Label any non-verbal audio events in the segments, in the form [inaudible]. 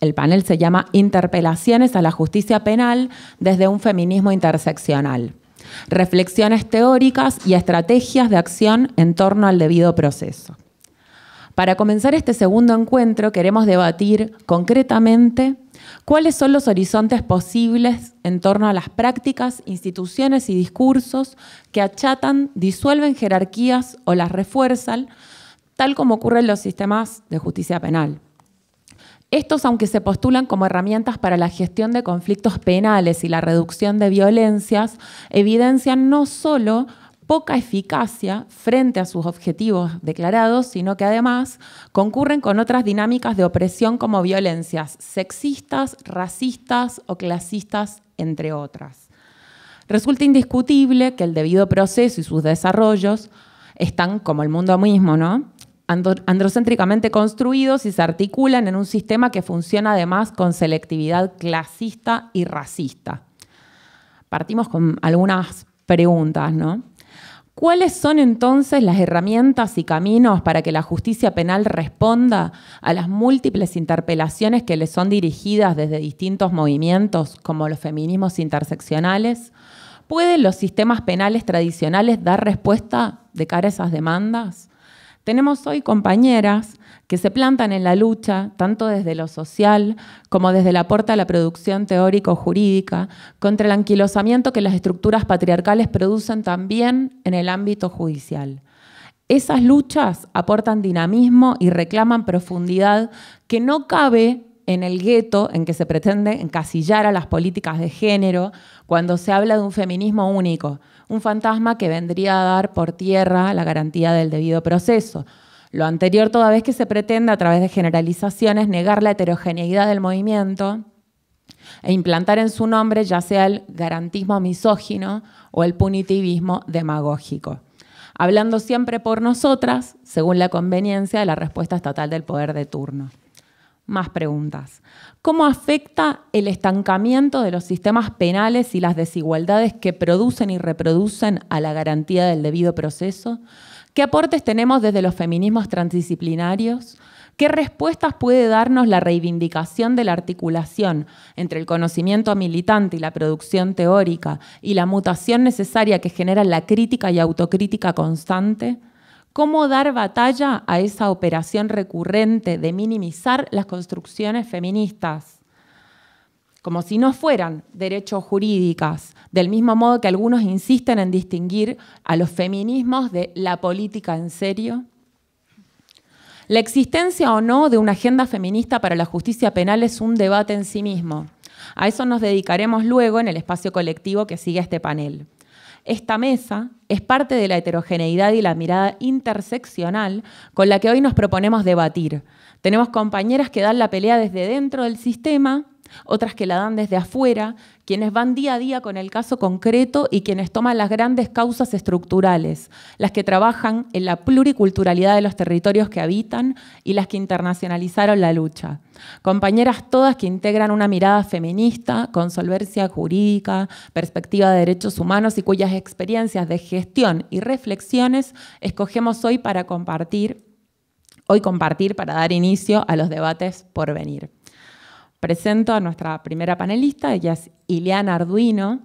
El panel se llama Interpelaciones a la Justicia Penal desde un feminismo interseccional. Reflexiones teóricas y estrategias de acción en torno al debido proceso. Para comenzar este segundo encuentro queremos debatir concretamente cuáles son los horizontes posibles en torno a las prácticas, instituciones y discursos que achatan, disuelven jerarquías o las refuerzan, tal como ocurre en los sistemas de justicia penal. Estos, aunque se postulan como herramientas para la gestión de conflictos penales y la reducción de violencias, evidencian no solo poca eficacia frente a sus objetivos declarados, sino que además concurren con otras dinámicas de opresión como violencias sexistas, racistas o clasistas, entre otras. Resulta indiscutible que el debido proceso y sus desarrollos están como el mundo mismo, ¿no? androcéntricamente construidos y se articulan en un sistema que funciona además con selectividad clasista y racista. Partimos con algunas preguntas, ¿no? ¿Cuáles son entonces las herramientas y caminos para que la justicia penal responda a las múltiples interpelaciones que le son dirigidas desde distintos movimientos, como los feminismos interseccionales? ¿Pueden los sistemas penales tradicionales dar respuesta de cara a esas demandas? Tenemos hoy compañeras que se plantan en la lucha, tanto desde lo social como desde la puerta a la producción teórico-jurídica, contra el anquilosamiento que las estructuras patriarcales producen también en el ámbito judicial. Esas luchas aportan dinamismo y reclaman profundidad que no cabe en el gueto en que se pretende encasillar a las políticas de género cuando se habla de un feminismo único, un fantasma que vendría a dar por tierra la garantía del debido proceso. Lo anterior toda vez que se pretende a través de generalizaciones negar la heterogeneidad del movimiento e implantar en su nombre ya sea el garantismo misógino o el punitivismo demagógico hablando siempre por nosotras, según la conveniencia de la respuesta estatal del poder de turno. Más preguntas. ¿Cómo afecta el estancamiento de los sistemas penales y las desigualdades que producen y reproducen a la garantía del debido proceso? ¿Qué aportes tenemos desde los feminismos transdisciplinarios? ¿Qué respuestas puede darnos la reivindicación de la articulación entre el conocimiento militante y la producción teórica y la mutación necesaria que genera la crítica y autocrítica constante? cómo dar batalla a esa operación recurrente de minimizar las construcciones feministas, como si no fueran derechos jurídicas, del mismo modo que algunos insisten en distinguir a los feminismos de la política en serio. La existencia o no de una agenda feminista para la justicia penal es un debate en sí mismo. A eso nos dedicaremos luego en el espacio colectivo que sigue este panel. Esta mesa es parte de la heterogeneidad y la mirada interseccional con la que hoy nos proponemos debatir. Tenemos compañeras que dan la pelea desde dentro del sistema otras que la dan desde afuera, quienes van día a día con el caso concreto y quienes toman las grandes causas estructurales, las que trabajan en la pluriculturalidad de los territorios que habitan y las que internacionalizaron la lucha. Compañeras todas que integran una mirada feminista, con solvencia jurídica, perspectiva de derechos humanos y cuyas experiencias de gestión y reflexiones escogemos hoy para compartir, hoy compartir para dar inicio a los debates por venir presento a nuestra primera panelista, ella es Ileana Arduino,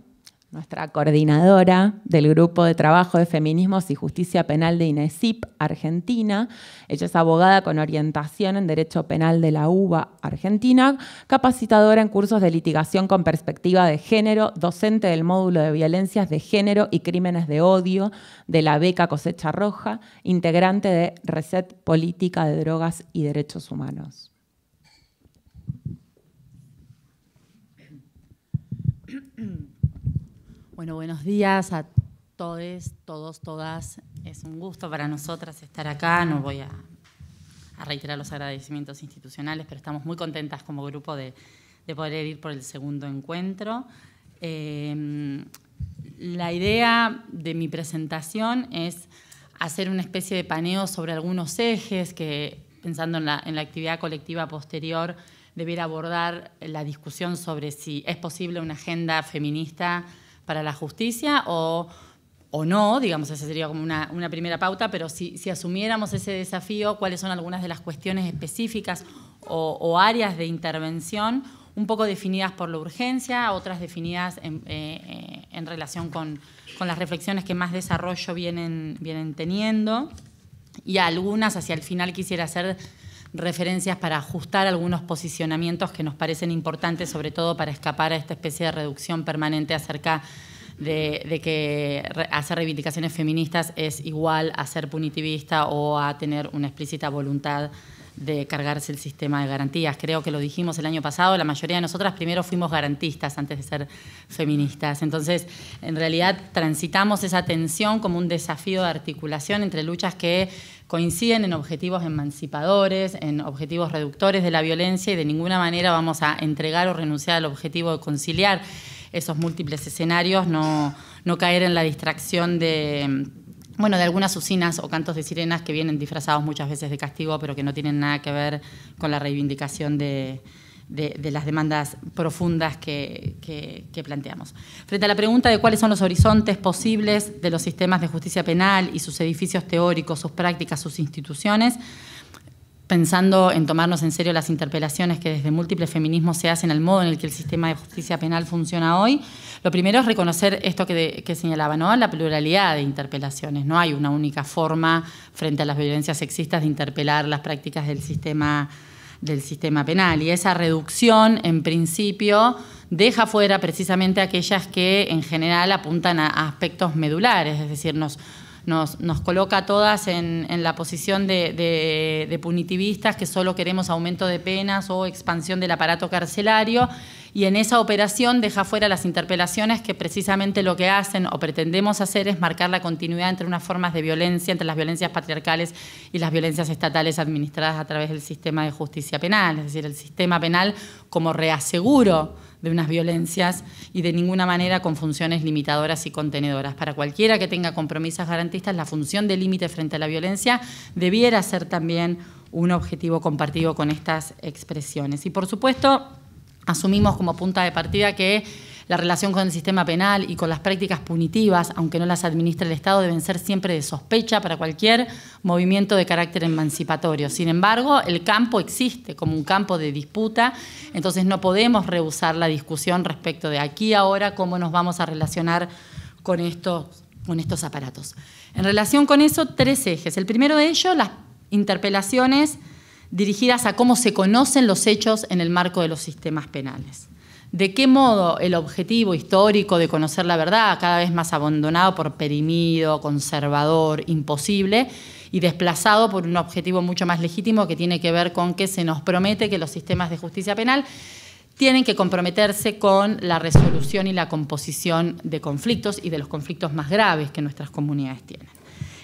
nuestra coordinadora del Grupo de Trabajo de Feminismos y Justicia Penal de INESIP Argentina. Ella es abogada con orientación en Derecho Penal de la UBA Argentina, capacitadora en cursos de litigación con perspectiva de género, docente del módulo de violencias de género y crímenes de odio de la Beca Cosecha Roja, integrante de Reset Política de Drogas y Derechos Humanos. Bueno, buenos días a todos, todos, todas. Es un gusto para nosotras estar acá. No voy a, reiterar los agradecimientos institucionales, pero estamos muy contentas como grupo de, poder ir por el segundo encuentro. Eh, la idea de mi presentación es hacer una especie de paneo sobre algunos ejes que, pensando en la, en la actividad colectiva posterior, debiera abordar la discusión sobre si es posible una agenda feminista para la justicia o, no, digamos, esa sería como una, primera pauta, pero si, asumiéramos ese desafío, cuáles son algunas de las cuestiones específicas o, áreas de intervención un poco definidas por la urgencia, otras definidas en, eh, eh, relación con, las reflexiones que más desarrollo vienen, vienen teniendo, y algunas hacia el final quisiera hacer referencias para ajustar algunos posicionamientos que nos parecen importantes, sobre todo para escapar a esta especie de reducción permanente acerca de, que hacer reivindicaciones feministas es igual a ser punitivista o a tener una explícita voluntad de cargarse el sistema de garantías. Creo que lo dijimos el año pasado, la mayoría de nosotras primero fuimos garantistas antes de ser feministas. Entonces, en realidad transitamos esa tensión como un desafío de articulación entre luchas que coinciden en objetivos emancipadores, en objetivos reductores de la violencia y de ninguna manera vamos a entregar o renunciar al objetivo de conciliar esos múltiples escenarios, no, no caer en la distracción de bueno, de algunas usinas o cantos de sirenas que vienen disfrazados muchas veces de castigo, pero que no tienen nada que ver con la reivindicación de, las demandas profundas que, planteamos. Frente a la pregunta de cuáles son los horizontes posibles de los sistemas de justicia penal y sus edificios teóricos, sus prácticas, sus instituciones, pensando en tomarnos en serio las interpelaciones que desde múltiples feminismos se hacen al modo en el que el sistema de justicia penal funciona hoy, lo primero es reconocer esto que, señalaba, ¿no? la pluralidad de interpelaciones. No hay una única forma frente a las violencias sexistas de interpelar las prácticas del sistema, del sistema penal. Y esa reducción, en principio, deja fuera precisamente aquellas que en general apuntan a, aspectos medulares, es decir, nos, nos, nos coloca a todas en, la posición de punitivistas que solo queremos aumento de penas o expansión del aparato carcelario y en esa operación deja fuera las interpelaciones que precisamente lo que hacen o pretendemos hacer es marcar la continuidad entre unas formas de violencia, entre las violencias patriarcales y las violencias estatales administradas a través del sistema de justicia penal, es decir, el sistema penal como reaseguro de unas violencias y de ninguna manera con funciones limitadoras y contenedoras. Para cualquiera que tenga compromisos garantistas, la función de límite frente a la violencia debiera ser también un objetivo compartido con estas expresiones. Y por supuesto, asumimos como punta de partida que la relación con el sistema penal y con las prácticas punitivas, aunque no las administre el Estado, deben ser siempre de sospecha para cualquier movimiento de carácter emancipatorio. Sin embargo, el campo existe como un campo de disputa, entonces no podemos rehusar la discusión respecto de aquí ahora cómo nos vamos a relacionar con estos, con estos aparatos. En relación con eso, tres ejes. El primero de ellos, las interpelaciones dirigidas a cómo se conocen los hechos en el marco de los sistemas penales. ¿De qué modo el objetivo histórico de conocer la verdad, cada vez más abandonado por perimido, conservador, imposible, y desplazado por un objetivo mucho más legítimo que tiene que ver con que se nos promete que los sistemas de justicia penal tienen que comprometerse con la resolución y la composición de conflictos y de los conflictos más graves que nuestras comunidades tienen?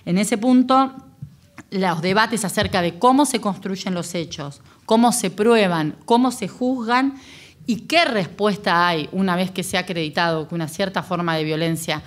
En ese punto, los debates acerca de cómo se construyen los hechos, cómo se prueban, cómo se juzgan y qué respuesta hay una vez que se ha acreditado que una cierta forma de violencia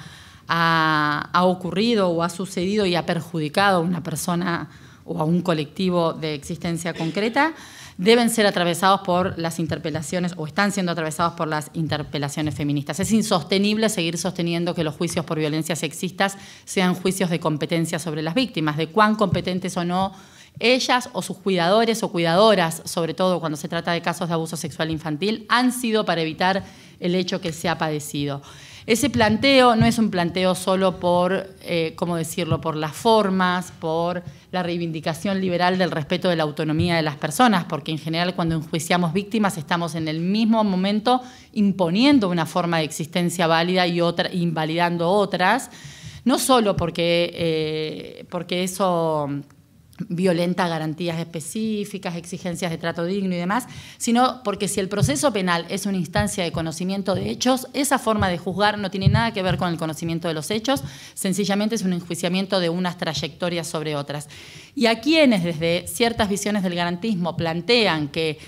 ha, ocurrido o ha sucedido y ha perjudicado a una persona o a un colectivo de existencia concreta deben ser atravesados por las interpelaciones o están siendo atravesados por las interpelaciones feministas. Es insostenible seguir sosteniendo que los juicios por violencia sexistas sean juicios de competencia sobre las víctimas, de cuán competentes o no ellas o sus cuidadores o cuidadoras, sobre todo cuando se trata de casos de abuso sexual infantil, han sido para evitar el hecho que se ha padecido. Ese planteo no es un planteo solo por, eh, ¿cómo decirlo?, por las formas, por la reivindicación liberal del respeto de la autonomía de las personas, porque en general cuando enjuiciamos víctimas estamos en el mismo momento imponiendo una forma de existencia válida y otra, invalidando otras, no solo porque, eh, porque eso violenta garantías específicas, exigencias de trato digno y demás, sino porque si el proceso penal es una instancia de conocimiento de hechos, esa forma de juzgar no tiene nada que ver con el conocimiento de los hechos, sencillamente es un enjuiciamiento de unas trayectorias sobre otras. Y a quienes desde ciertas visiones del garantismo plantean que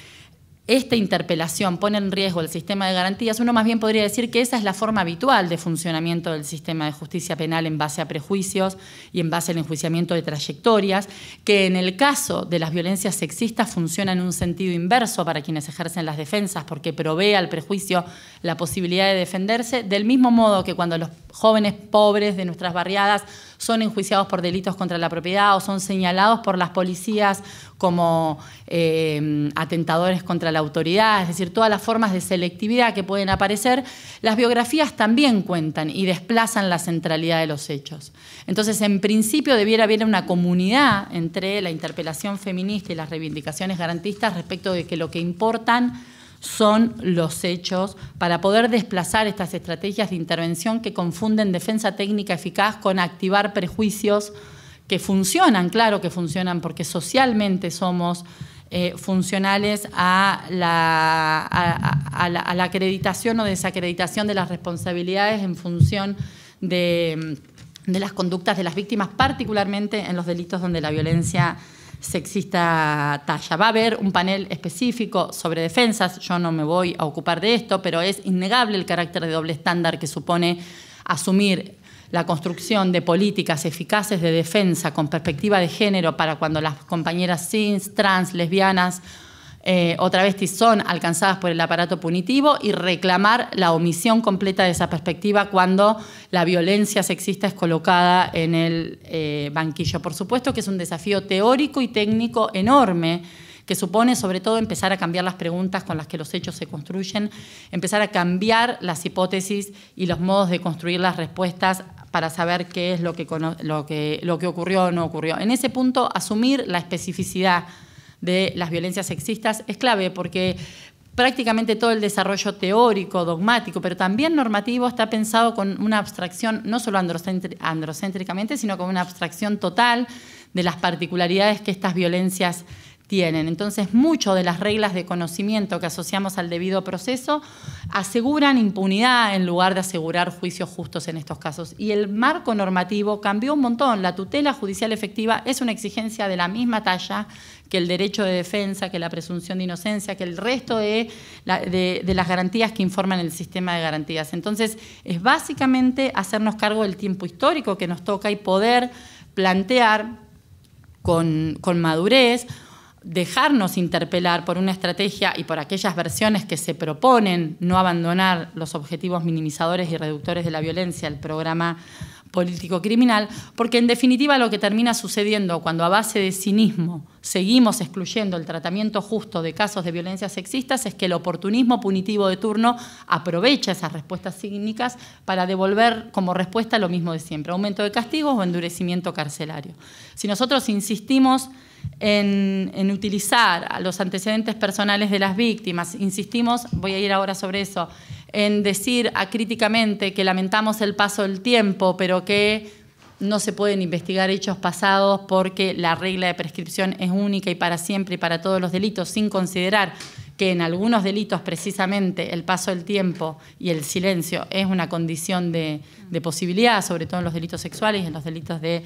esta interpelación pone en riesgo el sistema de garantías, uno más bien podría decir que esa es la forma habitual de funcionamiento del sistema de justicia penal en base a prejuicios y en base al enjuiciamiento de trayectorias, que en el caso de las violencias sexistas funciona en un sentido inverso para quienes ejercen las defensas, porque provee al prejuicio la posibilidad de defenderse, del mismo modo que cuando los jóvenes pobres de nuestras barriadas son enjuiciados por delitos contra la propiedad o son señalados por las policías como eh, atentadores contra la autoridad, es decir, todas las formas de selectividad que pueden aparecer, las biografías también cuentan y desplazan la centralidad de los hechos. Entonces, en principio debiera haber una comunidad entre la interpelación feminista y las reivindicaciones garantistas respecto de que lo que importan son los hechos para poder desplazar estas estrategias de intervención que confunden defensa técnica eficaz con activar prejuicios que funcionan, claro que funcionan, porque socialmente somos eh, funcionales a la, acreditación o desacreditación de las responsabilidades en función de, de las conductas de las víctimas, particularmente en los delitos donde la violencia sexista talla. Va a haber un panel específico sobre defensas, yo no me voy a ocupar de esto, pero es innegable el carácter de doble estándar que supone asumir la construcción de políticas eficaces de defensa con perspectiva de género para cuando las compañeras cis, trans, lesbianas, eh, otra vez travestis son alcanzadas por el aparato punitivo y reclamar la omisión completa de esa perspectiva cuando la violencia sexista es colocada en el eh, banquillo. Por supuesto que es un desafío teórico y técnico enorme que supone sobre todo empezar a cambiar las preguntas con las que los hechos se construyen, empezar a cambiar las hipótesis y los modos de construir las respuestas para saber qué es lo que, lo que, lo que ocurrió o no ocurrió. En ese punto, asumir la especificidad de las violencias sexistas es clave porque prácticamente todo el desarrollo teórico, dogmático, pero también normativo está pensado con una abstracción no solo androcéntricamente, sino con una abstracción total de las particularidades que estas violencias tienen. Entonces, mucho de las reglas de conocimiento que asociamos al debido proceso aseguran impunidad en lugar de asegurar juicios justos en estos casos. Y el marco normativo cambió un montón. La tutela judicial efectiva es una exigencia de la misma talla que el derecho de defensa, que la presunción de inocencia, que el resto de, las garantías que informan el sistema de garantías. Entonces, es básicamente hacernos cargo del tiempo histórico que nos toca y poder plantear con madurez dejarnos interpelar por una estrategia y por aquellas versiones que se proponen no abandonar los objetivos minimizadores y reductores de la violencia, el programa político criminal, porque en definitiva lo que termina sucediendo cuando a base de cinismo seguimos excluyendo el tratamiento justo de casos de violencia sexistas es que el oportunismo punitivo de turno aprovecha esas respuestas cínicas para devolver como respuesta lo mismo de siempre, aumento de castigos o endurecimiento carcelario. Si nosotros insistimos en, utilizar los antecedentes personales de las víctimas. Insistimos, voy a ir ahora sobre eso, en decir acríticamente que lamentamos el paso del tiempo, pero que no se pueden investigar hechos pasados porque la regla de prescripción es única y para siempre y para todos los delitos, sin considerar que en algunos delitos precisamente el paso del tiempo y el silencio es una condición de, de posibilidad, sobre todo en los delitos sexuales y en los delitos de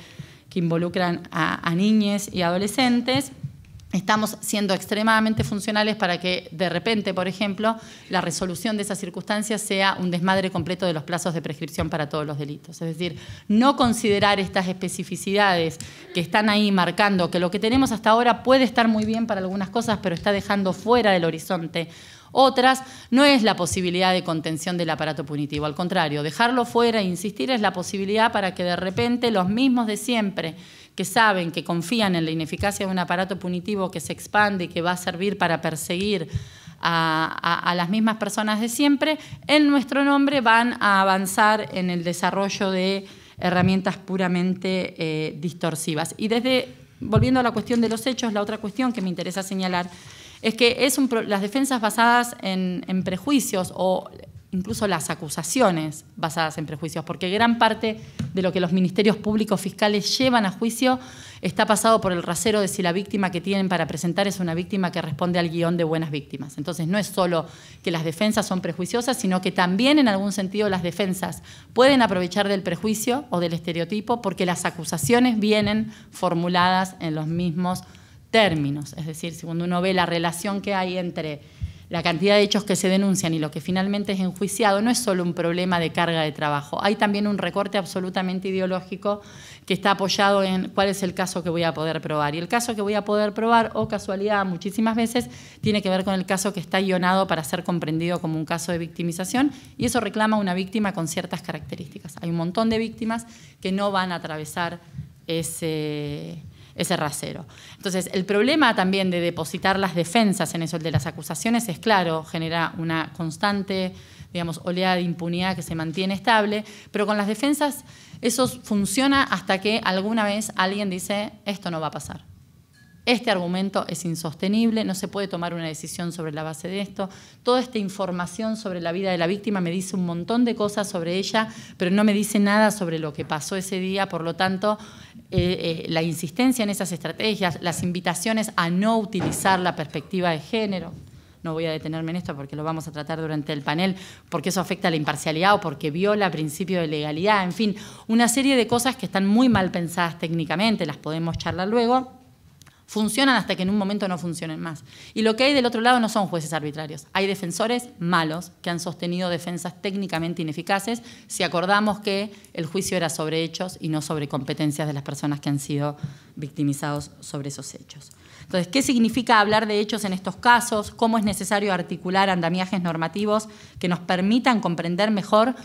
que involucran a, a y adolescentes. Estamos siendo extremadamente funcionales para que de repente, por ejemplo, la resolución de esas circunstancias sea un desmadre completo de los plazos de prescripción para todos los delitos. Es decir, no considerar estas especificidades que están ahí marcando que lo que tenemos hasta ahora puede estar muy bien para algunas cosas, pero está dejando fuera del horizonte otras no es la posibilidad de contención del aparato punitivo, al contrario, dejarlo fuera e insistir es la posibilidad para que de repente los mismos de siempre que saben, que confían en la ineficacia de un aparato punitivo que se expande y que va a servir para perseguir a, las mismas personas de siempre, en nuestro nombre van a avanzar en el desarrollo de herramientas puramente eh, distorsivas. Y desde, volviendo a la cuestión de los hechos, la otra cuestión que me interesa señalar es que es las defensas basadas en, en prejuicios o incluso las acusaciones basadas en prejuicios, porque gran parte de lo que los ministerios públicos fiscales llevan a juicio está pasado por el rasero de si la víctima que tienen para presentar es una víctima que responde al guión de buenas víctimas. Entonces no es solo que las defensas son prejuiciosas, sino que también en algún sentido las defensas pueden aprovechar del prejuicio o del estereotipo porque las acusaciones vienen formuladas en los mismos términos. Es decir, cuando uno ve la relación que hay entre la cantidad de hechos que se denuncian y lo que finalmente es enjuiciado, no es solo un problema de carga de trabajo. Hay también un recorte absolutamente ideológico que está apoyado en cuál es el caso que voy a poder probar. Y el caso que voy a poder probar, o oh casualidad, muchísimas veces, tiene que ver con el caso que está guionado para ser comprendido como un caso de victimización y eso reclama una víctima con ciertas características. Hay un montón de víctimas que no van a atravesar ese ese rasero. Entonces, el problema también de depositar las defensas en eso, el de las acusaciones, es claro, genera una constante digamos, oleada de impunidad que se mantiene estable, pero con las defensas eso funciona hasta que alguna vez alguien dice, esto no va a pasar. Este argumento es insostenible, no se puede tomar una decisión sobre la base de esto. Toda esta información sobre la vida de la víctima me dice un montón de cosas sobre ella, pero no me dice nada sobre lo que pasó ese día, por lo tanto, eh, eh, la insistencia en esas estrategias, las invitaciones a no utilizar la perspectiva de género. No voy a detenerme en esto porque lo vamos a tratar durante el panel, porque eso afecta a la imparcialidad o porque viola principio de legalidad, en fin, una serie de cosas que están muy mal pensadas técnicamente, las podemos charlar luego Funcionan hasta que en un momento no funcionen más. Y lo que hay del otro lado no son jueces arbitrarios, hay defensores malos que han sostenido defensas técnicamente ineficaces si acordamos que el juicio era sobre hechos y no sobre competencias de las personas que han sido victimizados sobre esos hechos. Entonces, ¿qué significa hablar de hechos en estos casos? ¿Cómo es necesario articular andamiajes normativos que nos permitan comprender mejor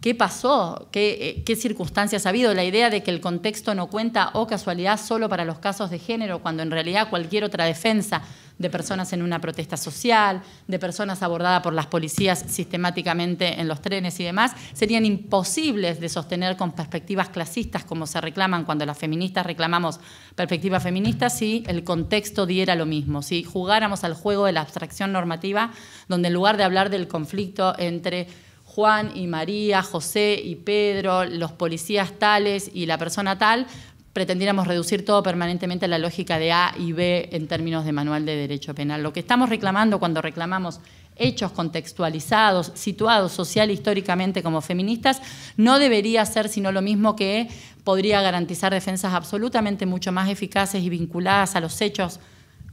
qué pasó, eh, ¿Qué, circunstancias ha habido, la idea de que el contexto no cuenta o casualidad solo para los casos de género, cuando en realidad cualquier otra defensa de personas en una protesta social, de personas abordadas por las policías sistemáticamente en los trenes y demás, serían imposibles de sostener con perspectivas clasistas como se reclaman cuando las feministas reclamamos perspectivas feministas si el contexto diera lo mismo, si jugáramos al juego de la abstracción normativa, donde en lugar de hablar del conflicto entre Juan y María, José y Pedro, los policías tales y la persona tal, pretendiéramos reducir todo permanentemente a la lógica de A y B en términos de manual de derecho penal. Lo que estamos reclamando cuando reclamamos hechos contextualizados, situados social e históricamente como feministas, no debería ser sino lo mismo que podría garantizar defensas absolutamente mucho más eficaces y vinculadas a los hechos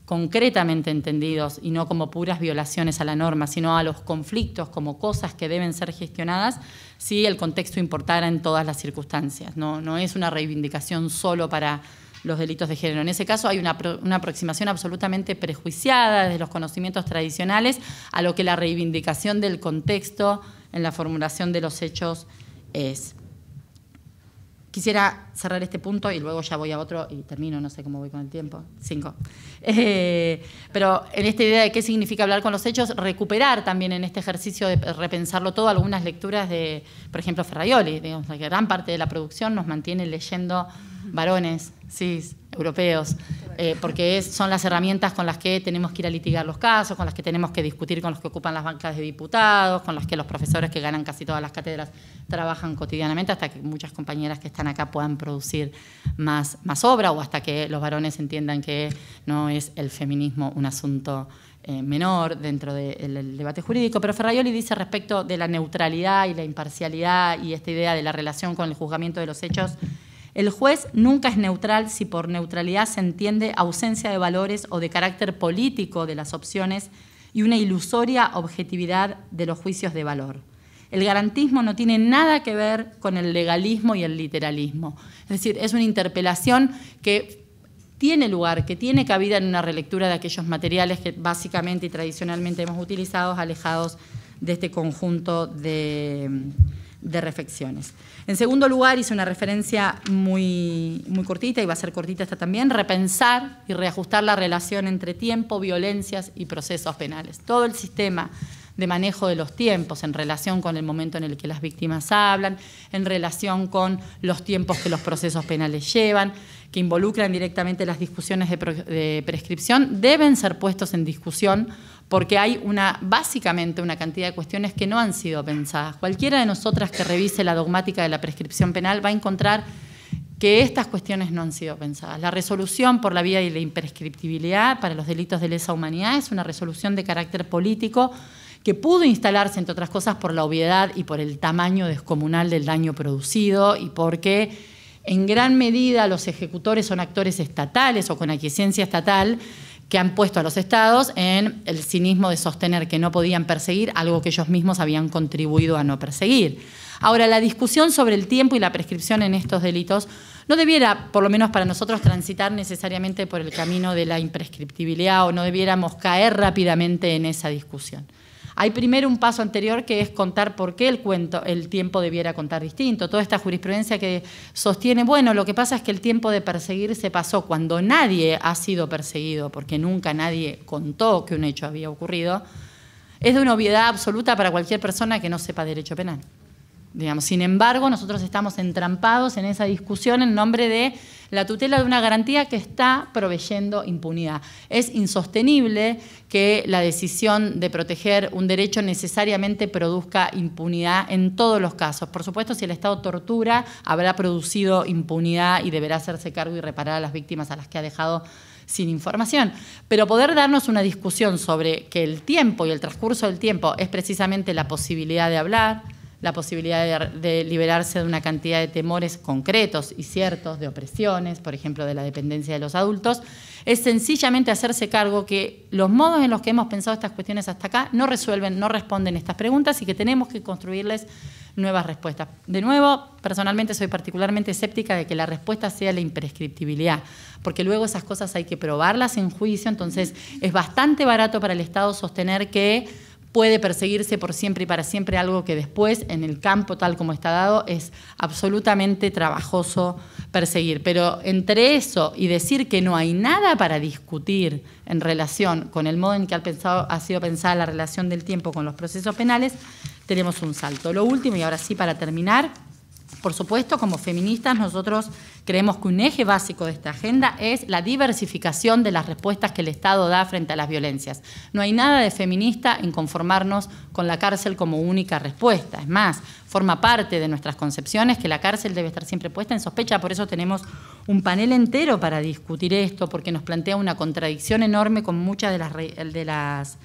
concretamente entendidos y no como puras violaciones a la norma, sino a los conflictos como cosas que deben ser gestionadas si el contexto importara en todas las circunstancias. No, es una reivindicación solo para los delitos de género. En ese caso hay una, una aproximación absolutamente prejuiciada desde los conocimientos tradicionales a lo que la reivindicación del contexto en la formulación de los hechos es. Quisiera cerrar este punto y luego ya voy a otro y termino, no sé cómo voy con el tiempo. Cinco. [laughs] Eh, pero en esta idea de qué significa hablar con los hechos, recuperar también en este ejercicio de repensarlo todo algunas lecturas de, por ejemplo, Ferraioli. Digamos, que gran parte de la producción nos mantiene leyendo varones, sí, europeos, eh, porque son las herramientas con las que tenemos que ir a litigar los casos, con las que tenemos que discutir con los que ocupan las bancas de diputados, con las que los profesores que ganan casi todas las cátedras trabajan cotidianamente, hasta que muchas compañeras que están acá puedan producir más, más obra o hasta que los varones entiendan que no es el feminismo un asunto eh, menor dentro del debate jurídico, pero Ferraioli dice respecto de la neutralidad y la imparcialidad y esta idea de la relación con el juzgamiento de los hechos el juez nunca es neutral si por neutralidad se entiende ausencia de valores o de carácter político de las opciones y una ilusoria objetividad de los juicios de valor. El garantismo no tiene nada que ver con el legalismo y el literalismo. Es decir, es una interpelación que tiene lugar, que tiene cabida en una relectura de aquellos materiales que básicamente y tradicionalmente hemos utilizado alejados de este conjunto de, de reflexiones. En segundo lugar, hice una referencia muy, muy cortita, y va a ser cortita esta también, repensar y reajustar la relación entre tiempo, violencias y procesos penales. Todo el sistema de manejo de los tiempos en relación con el momento en el que las víctimas hablan, en relación con los tiempos que los procesos penales llevan, que involucran directamente las discusiones de, prescripción, deben ser puestos en discusión porque hay una, básicamente una cantidad de cuestiones que no han sido pensadas. Cualquiera de nosotras que revise la dogmática de la prescripción penal va a encontrar que estas cuestiones no han sido pensadas. La resolución por la vía de la imprescriptibilidad para los delitos de lesa humanidad es una resolución de carácter político que pudo instalarse, entre otras cosas, por la obviedad y por el tamaño descomunal del daño producido y porque en gran medida los ejecutores son actores estatales o con aquiescencia estatal que han puesto a los estados en el cinismo de sostener que no podían perseguir algo que ellos mismos habían contribuido a no perseguir. Ahora, la discusión sobre el tiempo y la prescripción en estos delitos no debiera, por lo menos para nosotros, transitar necesariamente por el camino de la imprescriptibilidad o no debiéramos caer rápidamente en esa discusión. Hay primero un paso anterior que es contar por qué el tiempo debiera contar distinto. Toda esta jurisprudencia que sostiene, bueno, lo que pasa es que el tiempo de perseguir se pasó cuando nadie ha sido perseguido, porque nunca nadie contó que un hecho había ocurrido, es de una obviedad absoluta para cualquier persona que no sepa derecho penal. Digamos, sin embargo, nosotros estamos entrampados en esa discusión en nombre de la tutela de una garantía que está proveyendo impunidad. Es insostenible que la decisión de proteger un derecho necesariamente produzca impunidad en todos los casos. Por supuesto, si el Estado tortura, habrá producido impunidad y deberá hacerse cargo y reparar a las víctimas a las que ha dejado sin información. Pero poder darnos una discusión sobre que el tiempo y el transcurso del tiempo es precisamente la posibilidad de hablar, la posibilidad de, liberarse de una cantidad de temores concretos y ciertos, de opresiones, por ejemplo, de la dependencia de los adultos, es sencillamente hacerse cargo que los modos en los que hemos pensado estas cuestiones hasta acá no resuelven, no responden estas preguntas y que tenemos que construirles nuevas respuestas. De nuevo, personalmente soy particularmente escéptica de que la respuesta sea la imprescriptibilidad, porque luego esas cosas hay que probarlas en juicio, entonces es bastante barato para el Estado sostener que puede perseguirse por siempre y para siempre algo que después, en el campo tal como está dado, es absolutamente trabajoso perseguir. Pero entre eso y decir que no hay nada para discutir en relación con el modo en que ha, sido pensada la relación del tiempo con los procesos penales, tenemos un salto. Lo último, y ahora sí para terminar por supuesto, como feministas, nosotros creemos que un eje básico de esta agenda es la diversificación de las respuestas que el Estado da frente a las violencias. No hay nada de feminista en conformarnos con la cárcel como única respuesta. Es más, forma parte de nuestras concepciones que la cárcel debe estar siempre puesta en sospecha. Por eso tenemos un panel entero para discutir esto, porque nos plantea una contradicción enorme con muchas de las, de las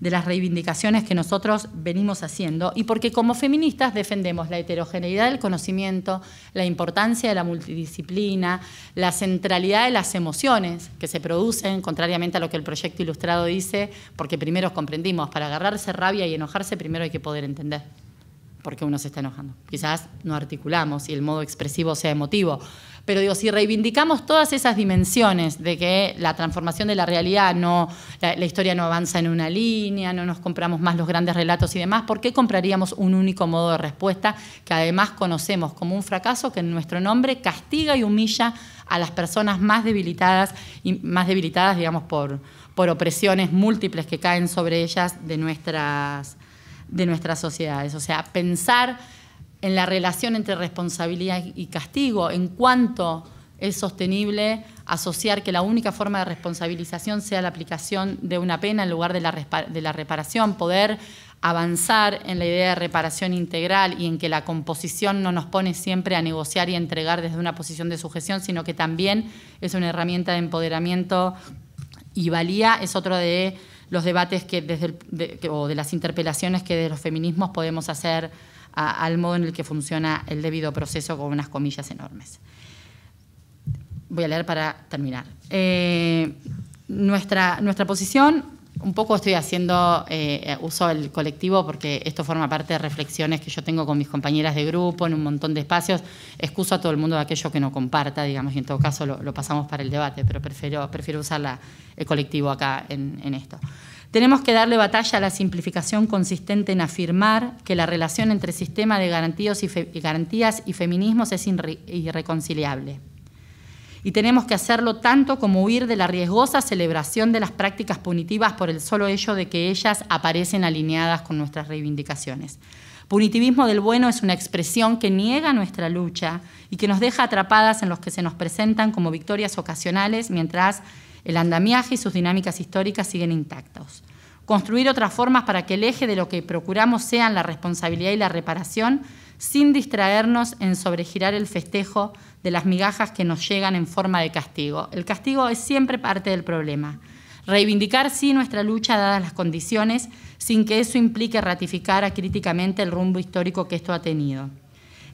de las reivindicaciones que nosotros venimos haciendo y porque como feministas defendemos la heterogeneidad del conocimiento, la importancia de la multidisciplina, la centralidad de las emociones que se producen, contrariamente a lo que el proyecto ilustrado dice, porque primero comprendimos, para agarrarse rabia y enojarse primero hay que poder entender porque uno se está enojando. Quizás no articulamos y el modo expresivo sea emotivo. Pero digo, si reivindicamos todas esas dimensiones de que la transformación de la realidad no, la, historia no avanza en una línea, no nos compramos más los grandes relatos y demás, ¿por qué compraríamos un único modo de respuesta que además conocemos como un fracaso que en nuestro nombre castiga y humilla a las personas más debilitadas y más debilitadas, digamos, por, por opresiones múltiples que caen sobre ellas de nuestras de nuestras sociedades. O sea, pensar en la relación entre responsabilidad y castigo, en cuanto es sostenible asociar que la única forma de responsabilización sea la aplicación de una pena en lugar de la, de la, reparación, poder avanzar en la idea de reparación integral y en que la composición no nos pone siempre a negociar y a entregar desde una posición de sujeción, sino que también es una herramienta de empoderamiento y valía, es otro de los debates que desde de, o de las interpelaciones que de los feminismos podemos hacer al modo en el que funciona el debido proceso con unas comillas enormes. Voy a leer para terminar. Eh, nuestra, nuestra posición un poco estoy haciendo eh, uso del colectivo porque esto forma parte de reflexiones que yo tengo con mis compañeras de grupo en un montón de espacios. Excuso a todo el mundo de aquello que no comparta, digamos, y en todo caso lo, pasamos para el debate, pero prefiero, prefiero usar el colectivo acá en, esto. Tenemos que darle batalla a la simplificación consistente en afirmar que la relación entre sistema de garantías y, garantías y feminismos es irreconciliable y tenemos que hacerlo tanto como huir de la riesgosa celebración de las prácticas punitivas por el solo hecho de que ellas aparecen alineadas con nuestras reivindicaciones. Punitivismo del bueno es una expresión que niega nuestra lucha y que nos deja atrapadas en los que se nos presentan como victorias ocasionales mientras el andamiaje y sus dinámicas históricas siguen intactos. Construir otras formas para que el eje de lo que procuramos sean la responsabilidad y la reparación sin distraernos en sobregirar el festejo de las migajas que nos llegan en forma de castigo. El castigo es siempre parte del problema. Reivindicar sí nuestra lucha dadas las condiciones, sin que eso implique ratificar críticamente el rumbo histórico que esto ha tenido.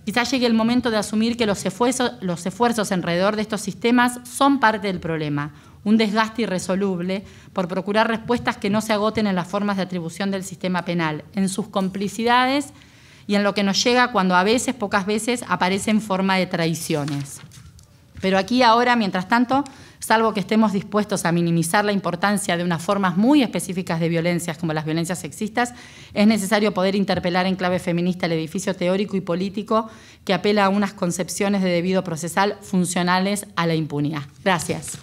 Quizás llegue el momento de asumir que los esfuerzos, los esfuerzos alrededor de estos sistemas son parte del problema, un desgaste irresoluble por procurar respuestas que no se agoten en las formas de atribución del sistema penal, en sus complicidades y en lo que nos llega cuando a veces, pocas veces, aparece en forma de traiciones. Pero aquí ahora, mientras tanto, salvo que estemos dispuestos a minimizar la importancia de unas formas muy específicas de violencias como las violencias sexistas, es necesario poder interpelar en clave feminista el edificio teórico y político que apela a unas concepciones de debido procesal funcionales a la impunidad. Gracias.